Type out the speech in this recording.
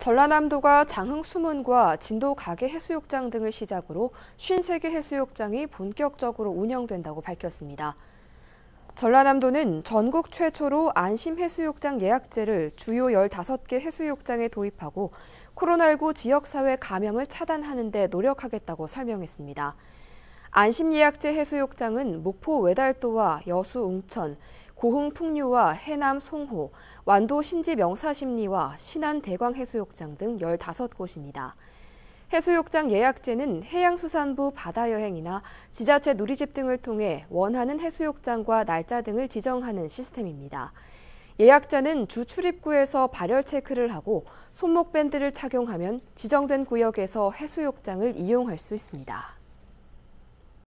전라남도가 장흥수문과 진도가게 해수욕장 등을 시작으로 53개 해수욕장이 본격적으로 운영된다고 밝혔습니다. 전라남도는 전국 최초로 안심해수욕장 예약제를 주요 15개 해수욕장에 도입하고 코로나19 지역사회 감염을 차단하는 데 노력하겠다고 설명했습니다. 안심예약제 해수욕장은 목포 외달도와 여수 웅천, 고흥 풍류와 해남 송호, 완도 신지 명사십리와 신안 대광 해수욕장 등 15곳입니다. 해수욕장 예약제는 해양수산부 바다여행이나 지자체 누리집 등을 통해 원하는 해수욕장과 날짜 등을 지정하는 시스템입니다. 예약자는 주 출입구에서 발열 체크를 하고 손목 밴드를 착용하면 지정된 구역에서 해수욕장을 이용할 수 있습니다.